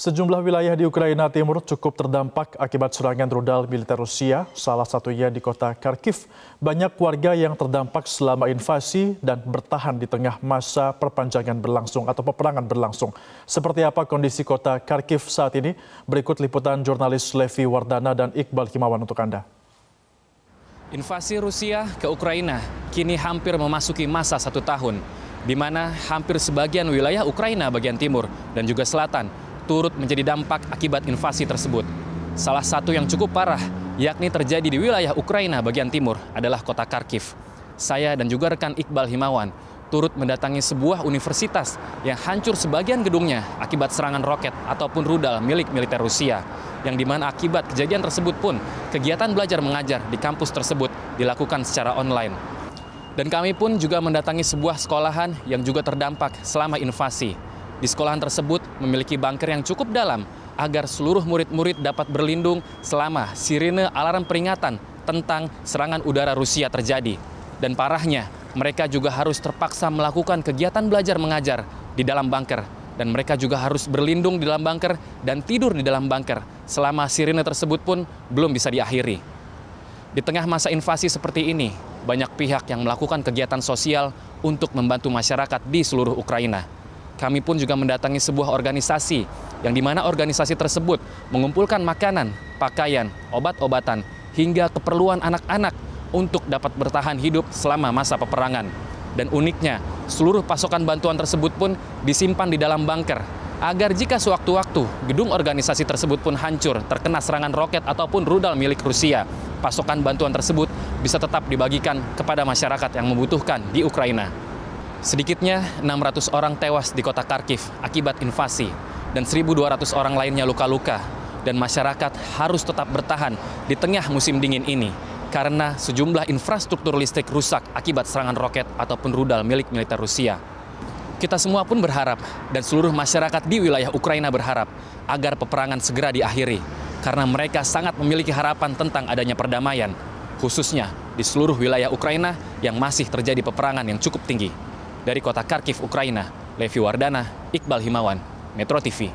Sejumlah wilayah di Ukraina Timur cukup terdampak akibat serangan rudal militer Rusia, salah satunya di kota Kharkiv. Banyak warga yang terdampak selama invasi dan bertahan di tengah masa perpanjangan berlangsung atau peperangan berlangsung. Seperti apa kondisi kota Kharkiv saat ini? Berikut liputan jurnalis Levi Wardana dan Iqbal Kimawan untuk Anda. Invasi Rusia ke Ukraina kini hampir memasuki masa satu tahun, di mana hampir sebagian wilayah Ukraina bagian timur dan juga selatan turut menjadi dampak akibat invasi tersebut. Salah satu yang cukup parah, yakni terjadi di wilayah Ukraina bagian timur, adalah kota Kharkiv. Saya dan juga rekan Iqbal Himawan turut mendatangi sebuah universitas yang hancur sebagian gedungnya akibat serangan roket ataupun rudal milik militer Rusia. Yang dimana akibat kejadian tersebut pun, kegiatan belajar mengajar di kampus tersebut dilakukan secara online. Dan kami pun juga mendatangi sebuah sekolahan yang juga terdampak selama invasi. Di sekolahan tersebut memiliki bunker yang cukup dalam agar seluruh murid-murid dapat berlindung selama sirine alarm peringatan tentang serangan udara Rusia terjadi. Dan parahnya, mereka juga harus terpaksa melakukan kegiatan belajar mengajar di dalam bunker dan mereka juga harus berlindung di dalam bunker dan tidur di dalam bunker selama sirine tersebut pun belum bisa diakhiri. Di tengah masa invasi seperti ini, banyak pihak yang melakukan kegiatan sosial untuk membantu masyarakat di seluruh Ukraina kami pun juga mendatangi sebuah organisasi yang mana organisasi tersebut mengumpulkan makanan, pakaian, obat-obatan, hingga keperluan anak-anak untuk dapat bertahan hidup selama masa peperangan. Dan uniknya, seluruh pasokan bantuan tersebut pun disimpan di dalam bunker agar jika sewaktu-waktu gedung organisasi tersebut pun hancur terkena serangan roket ataupun rudal milik Rusia, pasokan bantuan tersebut bisa tetap dibagikan kepada masyarakat yang membutuhkan di Ukraina. Sedikitnya 600 orang tewas di kota Kharkiv akibat invasi dan 1.200 orang lainnya luka-luka dan masyarakat harus tetap bertahan di tengah musim dingin ini karena sejumlah infrastruktur listrik rusak akibat serangan roket ataupun rudal milik militer Rusia. Kita semua pun berharap dan seluruh masyarakat di wilayah Ukraina berharap agar peperangan segera diakhiri karena mereka sangat memiliki harapan tentang adanya perdamaian khususnya di seluruh wilayah Ukraina yang masih terjadi peperangan yang cukup tinggi. Dari kota Kharkiv, Ukraina, Levi Wardana, Iqbal Himawan, Metro TV.